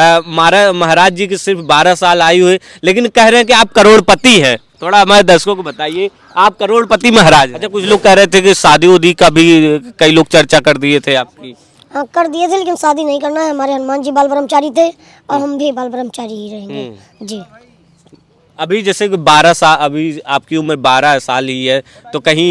महाराज जी की सिर्फ बारह साल आयु हुई लेकिन कह रहे हैं कि आप करोड़पति हैं थोड़ा हमारे दर्शकों को बताइए आप करोड़पति महाराज अच्छा कुछ लोग कह रहे थे कि शादी उदी का भी कई लोग चर्चा कर दिए थे आपकी हाँ कर दिए थे लेकिन शादी नहीं करना है हमारे हनुमान जी बाल ब्रह्मचारी थे और हम्म। हम भी बाल ब्रह्मचारी ही रहेंगे हम्म। जी अभी जैसे कि 12 साल अभी आपकी उम्र 12 साल ही है तो कहीं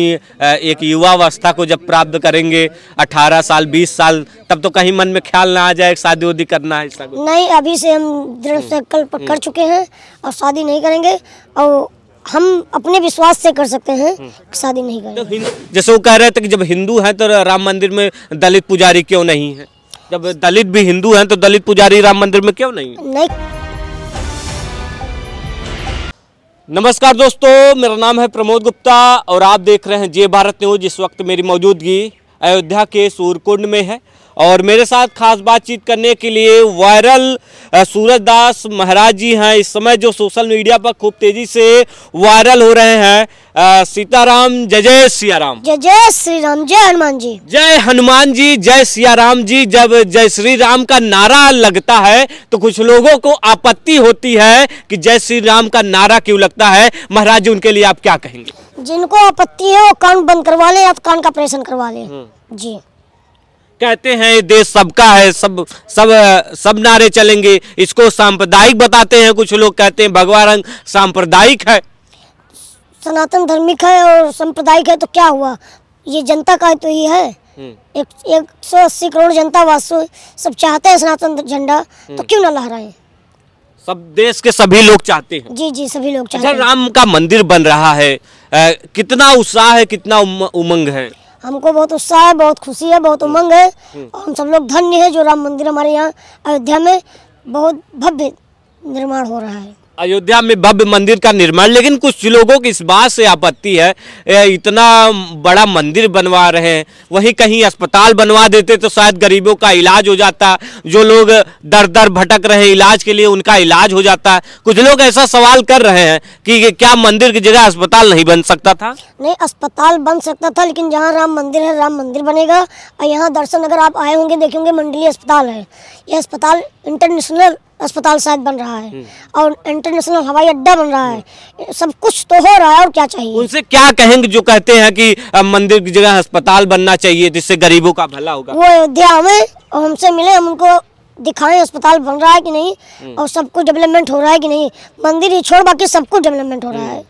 एक युवावस्था को जब प्राप्त करेंगे 18 साल 20 साल तब तो कहीं मन में ख्याल ना आ जाए शादी उदी करना है नहीं अभी से हम दृढ़ हम्म। संकल्प हम्म। कर चुके हैं और शादी नहीं करेंगे और हम अपने विश्वास से कर सकते हैं हम्म। शादी नहीं करेंगे तो जैसे वो कह रहे थे कि जब हिंदू हैं तो राम मंदिर में दलित पुजारी क्यों नहीं है जब दलित भी हिंदू हैं तो दलित पुजारी राम मंदिर में क्यों नहीं है नहीं नमस्कार दोस्तों मेरा नाम है प्रमोद गुप्ता और आप देख रहे हैं जे भारत न्यूज इस वक्त मेरी मौजूदगी अयोध्या के सूरकुंड में है और मेरे साथ खास बातचीत करने के लिए वायरल सूरजदास महाराज जी हैं इस समय जो सोशल मीडिया पर खूब तेजी से वायरल हो रहे हैं सीताराम जय जय सियाराम जय जय श्री राम जय हनुमान जी जय हनुमान जी जय सियाराम जी जब जय श्री राम का नारा लगता है तो कुछ लोगों को आपत्ति होती है कि जय श्री राम का नारा क्यों लगता है महाराज जी उनके लिए आप क्या कहेंगे जिनको आपत्ति है वो कान बंद करवा ले या तो कान का ऑपरेशन करवा ले हम्म। जी कहते हैं ये देश सबका है सब सब सब नारे चलेंगे इसको सांप्रदायिक बताते हैं कुछ लोग कहते हैं भगवान रंग सांप्रदायिक है सनातन धर्मिक है और सांप्रदायिक है तो क्या हुआ ये जनता का है तो ये है हम्म। एक एक सौ अस्सी करोड़ जनता वास्तु सब चाहते हैं सनातन झंडा तो हम्म। क्यों ना है सब देश के सभी लोग चाहते हैं जी जी सभी लोग अच्छा, चाहते हैं राम का मंदिर बन रहा है आ, कितना उत्साह है कितना उम, उमंग है हमको बहुत उत्साह है बहुत खुशी है बहुत उमंग है और हम सब लोग धन्य है जो राम मंदिर हमारे यहाँ अयोध्या में बहुत भव्य निर्माण हो रहा है अयोध्या में भव्य मंदिर का निर्माण लेकिन कुछ लोगों की इस बात से आपत्ति है इतना बड़ा मंदिर बनवा रहे हैं वहीं कहीं अस्पताल बनवा देते तो शायद गरीबों का इलाज हो जाता जो लोग दर दर भटक रहे हैं इलाज के लिए उनका इलाज हो जाता कुछ लोग ऐसा सवाल कर रहे हैं कि क्या मंदिर की जगह अस्पताल नहीं बन सकता था नहीं अस्पताल बन सकता था लेकिन जहाँ राम मंदिर है राम मंदिर बनेगा और यहाँ दर्शन अगर आप आए होंगे देखेंगे मंडली अस्पताल है यह अस्पताल इंटरनेशनल अस्पताल शायद बन रहा है हम्म। और इंटरनेशनल हवाई अड्डा बन रहा है सब कुछ तो हो रहा है और क्या चाहिए उनसे क्या कहेंगे जो कहते हैं कि मंदिर की जगह अस्पताल बनना चाहिए जिससे गरीबों का भला होगा वो अयोध्या हमें और हमसे मिले हम उनको दिखाएं अस्पताल बन रहा है कि नहीं हम्म। और सब कुछ डेवलपमेंट हो रहा है कि नहीं मंदिर ही छोड़ बाकी सब कुछ डेवलपमेंट हो रहा हम्म। है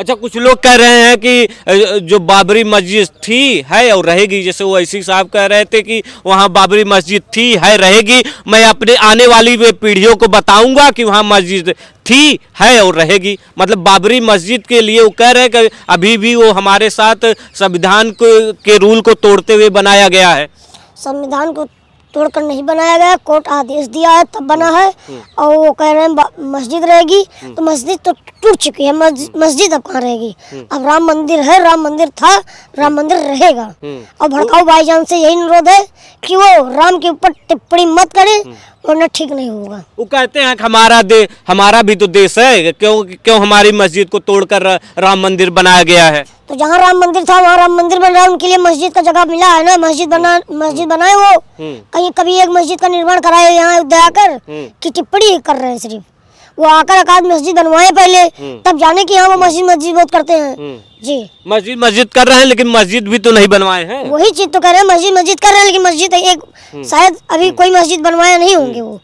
अच्छा कुछ लोग कह रहे हैं कि जो बाबरी मस्जिद थी है और रहेगी जैसे वो ऐसी साहब कह रहे थे कि वहाँ बाबरी मस्जिद थी है रहेगी मैं अपने आने वाली पीढ़ियों को बताऊंगा कि वहाँ मस्जिद थी है और रहेगी मतलब बाबरी मस्जिद के लिए वो कह रहे हैं कि अभी भी वो हमारे साथ संविधान के रूल को तोड़ते हुए बनाया गया है संविधान को तोड़कर नहीं बनाया गया कोर्ट आदेश दिया है तब बना है और वो कह रहे हैं मस्जिद रहेगी हम्म। तो मस्जिद तो टूट चुकी है मस्जिद अब कहाँ रहेगी हम्म। अब राम मंदिर है राम मंदिर था राम हम्म। मंदिर रहेगा और भड़काऊ भाईजान से यही अनुरोध है कि वो राम के ऊपर टिप्पणी मत करें वरना ठीक नहीं होगा वो कहते हैं हमारा दे हमारा भी तो देश है क्यों क्यों हमारी मस्जिद को तोड़कर राम मंदिर बनाया गया है तो जहाँ राम मंदिर था वहाँ राम मंदिर बन रहा है उनके लिए मस्जिद का जगह मिला है ना मस्जिद बना हम्म। मस्जिद बनाए वो हम्म। कहीं कभी एक मस्जिद का निर्माण कराए यहाँ आकर हम्म। की टिप्पणी कर रहे हैं सिर्फ वो आकर अकाद मस्जिद बनवाए पहले हम्म। तब जाने की हाँ, वो मस्जिद मस्जिद बहुत करते हैं हम्म। जी मस्जिद मस्जिद कर रहे हैं लेकिन मस्जिद भी तो नहीं बनवाए हैं वही चीज तो कर रहे हैं मस्जिद मस्जिद कर रहे हैं लेकिन मस्जिद एक हम्म। शायद अभी कोई मस्जिद बनवाया नहीं होंगे वो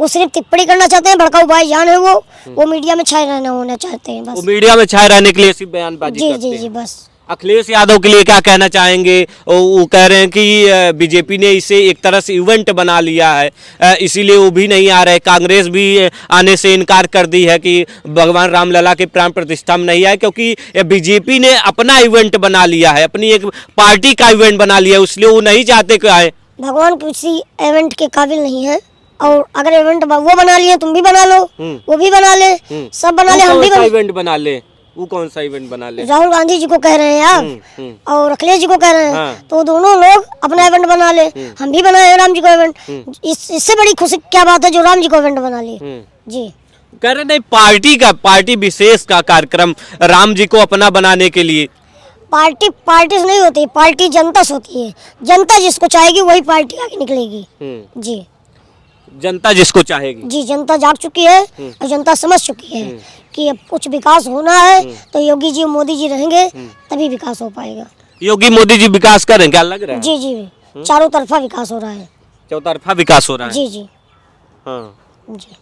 वो सिर्फ टिप्पणी करना चाहते हैं भड़काऊ भाई जान है वो वो मीडिया में छाए रहना होना चाहते हैं बस वो मीडिया में छाए रहने के लिए सिर्फ बयानबाजी जी जी जी बस अखिलेश यादव के लिए क्या कहना चाहेंगे वो कह रहे हैं कि बीजेपी ने इसे एक तरह से इवेंट बना लिया है इसीलिए वो भी नहीं आ रहे कांग्रेस भी आने से इनकार कर दी है कि भगवान रामलला के प्राण प्रतिष्ठा में नहीं आए क्योंकि बीजेपी ने अपना इवेंट बना लिया है अपनी एक पार्टी का इवेंट बना लिया है इसलिए वो नहीं चाहते कि आए भगवान किसी इवेंट के काबिल नहीं है और अगर इवेंट वो बना लिए तुम भी बना लो हम्म। वो भी बना ले हम्म। सब बना तो ले हम भी इवेंट बना ले वो कौन सा इवेंट बना ले राहुल गांधी जी को कह रहे हैं आप हम्म, हम्म। और अखिलेश जी को कह रहे हैं हाँ। तो दोनों लोग अपना इवेंट बना ले हम्म। हम भी बनाए राम जी को इवेंट इससे बड़ी खुशी क्या बात है जो राम जी को इवेंट बना लिए जी कह रहे नहीं पार्टी का पार्टी विशेष का कार्यक्रम राम जी को अपना बनाने के लिए पार्टी पार्टी नहीं होती पार्टी जनता से होती है जनता जिसको चाहेगी वही पार्टी आगे निकलेगी जी जनता जिसको चाहेगी जी जनता जाग चुकी है हम्म। और जनता समझ चुकी है हम्म। कि अब कुछ विकास होना है हम्म। तो योगी जी मोदी जी रहेंगे तभी विकास हो पाएगा योगी मोदी जी विकास करें क्या लग रहा है जी जी चारों तरफा विकास हो रहा है चौतरफा विकास हो रहा है जी जी हाँ जी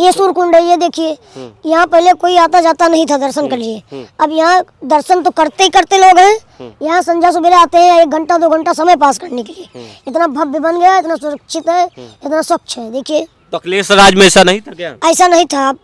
ये अच्छा। सूर कुंड है ये देखिए हम्म। यहाँ पहले कोई आता जाता नहीं था दर्शन कर हम्म, लिए हम्म। अब यहाँ दर्शन तो करते ही करते लोग हैं यहाँ संध्या सुबेरे आते हैं एक घंटा दो घंटा समय पास करने के लिए इतना भव्य बन गया इतना सुरक्षित है इतना स्वच्छ है देखिए तो अखिलेश राज में ऐसा नहीं था क्या ऐसा नहीं था आप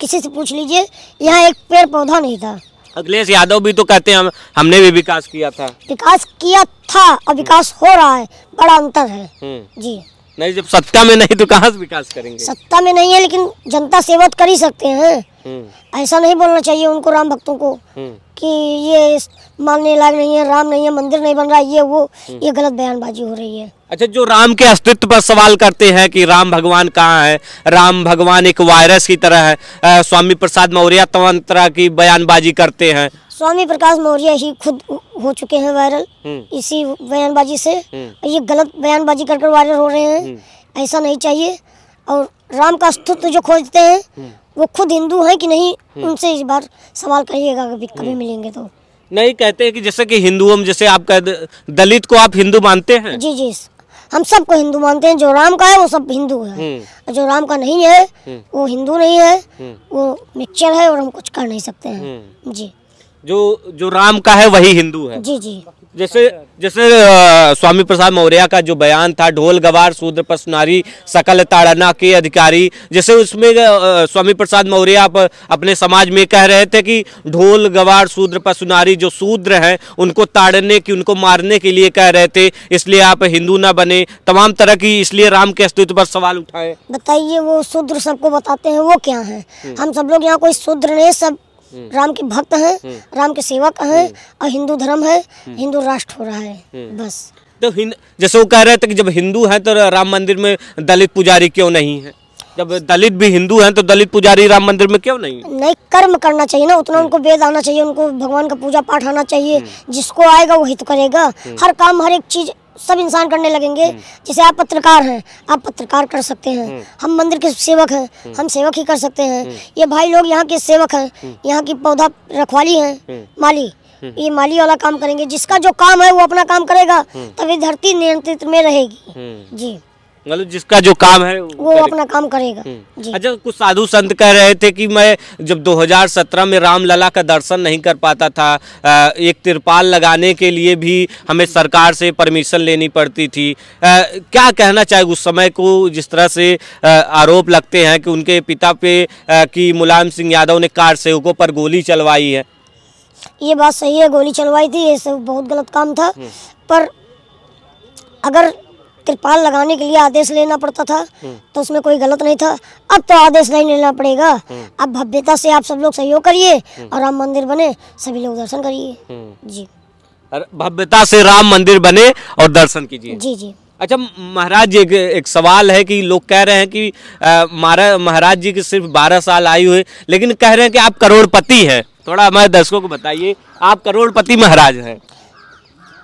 किसी से पूछ लीजिए यहाँ एक पेड़ पौधा नहीं था अखिलेश यादव भी तो कहते हैं हमने भी विकास किया था विकास किया था और विकास हो रहा है बड़ा अंतर है जी नहीं जब सत्ता में नहीं तो कहाँ से विकास करेंगे सत्ता में नहीं है लेकिन जनता सेवा तो कर ही सकते हैं हम्म। ऐसा नहीं बोलना चाहिए उनको राम भक्तों को हम्म। कि ये मानने लायक नहीं है राम नहीं है मंदिर नहीं बन रहा ये वो हम्म। ये गलत बयानबाजी हो रही है अच्छा जो राम के अस्तित्व पर सवाल करते हैं कि राम भगवान कहाँ है राम भगवान एक वायरस की तरह है आ, स्वामी प्रसाद मौर्य तमाम तरह की बयानबाजी करते हैं स्वामी प्रकाश मौर्य ही खुद हो चुके हैं वायरल हम्म। इसी बयानबाजी से हम्म। ये गलत बयानबाजी कर कर वायरल हो रहे हैं हम्म। ऐसा नहीं चाहिए और राम का अस्तित्व जो खोजते हैं वो खुद हिंदू हैं कि नहीं उनसे इस बार सवाल करिएगा कभी कभी मिलेंगे तो नहीं कहते हैं कि जैसे कि हिंदू हम जैसे आप दलित को आप हिंदू मानते हैं जी जी हम सबको हिंदू मानते हैं जो राम का है वो सब हिंदू है जो राम का नहीं है वो हिंदू नहीं है वो मिक्सचर है और हम कुछ कर नहीं सकते हैं जी जो जो राम का है वही हिंदू है जी जी जैसे जैसे स्वामी प्रसाद मौर्य का जो बयान था ढोल गवार शूद्र पशुनारी सकल ताड़ना के अधिकारी जैसे उसमें स्वामी प्रसाद मौर्य आप अपने समाज में कह रहे थे कि ढोल गवार शूद्र पशुनारी जो शूद्र हैं उनको ताड़ने की उनको मारने के लिए कह रहे थे इसलिए आप हिंदू ना बने तमाम तरह की इसलिए राम के अस्तित्व पर सवाल उठाए बताइए वो शूद्र सबको बताते हैं वो क्या है हम्म। हम सब लोग यहाँ कोई शूद्र नहीं सब हम्म। राम के भक्त हैं हम्म। राम के सेवक हैं हम्म। और हिंदू धर्म है हिंदू राष्ट्र हो रहा है बस तो जैसे वो कह रहे थे कि जब हिंदू हैं तो राम मंदिर में दलित पुजारी क्यों नहीं है जब दलित भी हिंदू हैं तो दलित पुजारी राम मंदिर में क्यों नहीं नहीं कर्म करना चाहिए ना उतना उनको वेद आना चाहिए उनको भगवान का पूजा पाठ आना चाहिए जिसको आएगा वो हित करेगा हर काम हर एक चीज सब इंसान करने लगेंगे हम्म। जैसे आप पत्रकार हैं आप पत्रकार कर सकते हैं हम्म। हम मंदिर के सेवक हैं हम्म। हम सेवक ही कर सकते हैं ये भाई लोग यहाँ के सेवक हैं यहाँ की पौधा रखवाली हैं माली ये माली वाला काम करेंगे जिसका जो काम है वो अपना काम करेगा तभी धरती नियंत्रित में रहेगी जी मतलब जिसका जो काम है वो, करे। अपना काम करेगा हम्म। अच्छा कुछ साधु संत कह रहे थे कि मैं जब 2017 में रामलला का दर्शन नहीं कर पाता था एक तिरपाल लगाने के लिए भी हमें सरकार से परमिशन लेनी पड़ती थी क्या कहना चाहे उस समय को जिस तरह से आरोप लगते हैं कि उनके पिता पे कि मुलायम सिंह यादव ने कार सेवकों पर गोली चलवाई है ये बात सही है गोली चलवाई थी ये बहुत गलत काम था हम्म। पर अगर तिरपाल लगाने के लिए आदेश लेना पड़ता था हम्म। तो उसमें कोई गलत नहीं था अब तो आदेश नहीं लेना पड़ेगा हम्म। अब भव्यता से आप सब लोग सहयोग करिए हम्म। और राम मंदिर बने सभी लोग दर्शन करिए जी भव्यता से राम मंदिर बने और दर्शन कीजिए जी जी अच्छा महाराज जी एक, एक सवाल है कि लोग कह रहे हैं कि महाराज जी की सिर्फ बारह साल आयु है लेकिन कह रहे हैं कि आप करोड़पति हैं थोड़ा हमारे दर्शकों को बताइए आप करोड़पति महाराज हैं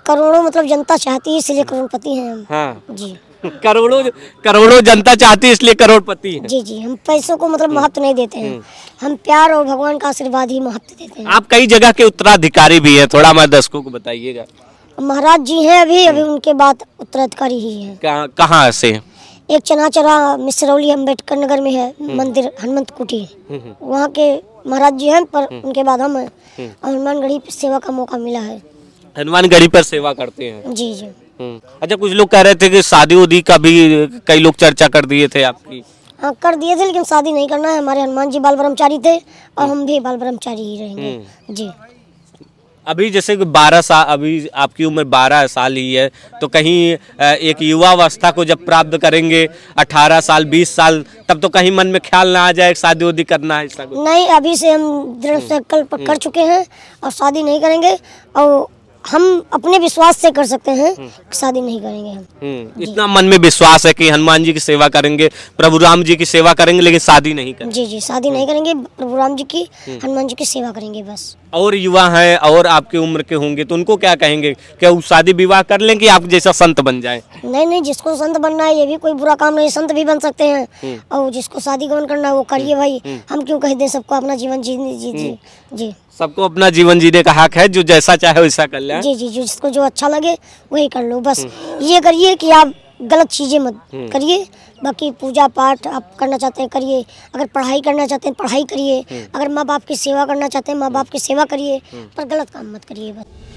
करोड़ों मतलब जनता चाहती है इसलिए करोड़पति हैं हम हाँ जी करोड़ों करोड़ों जनता चाहती है इसलिए करोड़पति हैं जी जी हम पैसों को मतलब महत्व नहीं देते हैं हम्म। हम प्यार और भगवान का आशीर्वाद ही महत्व देते हैं आप कई जगह के उत्तराधिकारी भी हैं थोड़ा मैं दर्शकों को बताइएगा महाराज जी हैं अभी अभी हम्म। उनके बाद उत्तराधिकारी ही है कहाँ से एक चनाचरा मिसरौली अम्बेडकर नगर में है हम्म। मंदिर हनुमंत कुटी वहाँ के महाराज जी हैं पर उनके बाद हम हनुमानगढ़ी सेवा का मौका मिला है हनुमान गढ़ी पर सेवा करते हैं जी जी हम्म। अच्छा कुछ लोग कह रहे थे कि शादी उदी का भी कई लोग चर्चा कर दिए थे आपकी हाँ कर दिए थे लेकिन शादी नहीं करना है हमारे हनुमान जी बाल ब्रह्मचारी थे और हम भी बाल ब्रह्मचारी ही रहेंगे हम्म। जी अभी जैसे कि बारह साल अभी आपकी उम्र बारह साल ही है तो कहीं एक युवा अवस्था को जब प्राप्त करेंगे अठारह साल बीस साल तब तो कहीं मन में ख्याल ना आ जाए शादी उदी करना है नहीं अभी से हम दृढ़ हम्म। संकल्प कर चुके हैं और शादी नहीं करेंगे और हम अपने विश्वास से कर सकते हैं हम्म। शादी नहीं करेंगे हम हम्म, इतना मन में विश्वास है कि हनुमान जी की सेवा करेंगे प्रभु राम जी की सेवा करेंगे लेकिन शादी नहीं करेंगे जी जी शादी नहीं हम्म। करेंगे प्रभु राम जी की हनुमान जी की सेवा करेंगे बस और युवा हैं और आपकी उम्र के होंगे तो उनको क्या कहेंगे क्या वो शादी विवाह कर लेंगे आप जैसा संत बन जाए नहीं नहीं जिसको संत बनना है ये भी कोई बुरा काम नहीं संत भी बन सकते हैं और जिसको शादी कौन करना है वो करिए भाई हम क्यों कह दे सबको अपना जीवन जी जी जी सबको अपना जीवन जीने का हक है जो जैसा चाहे वैसा कर ले जी जी जी जिसको जो अच्छा लगे वही कर लो बस हम्म। ये करिए कि आप गलत चीज़ें मत हम्म। करिए बाकी पूजा पाठ आप करना चाहते हैं करिए अगर पढ़ाई करना चाहते हैं पढ़ाई करिए हम्म। अगर माँ बाप की सेवा करना चाहते हैं माँ बाप की सेवा करिए पर गलत काम मत करिए बस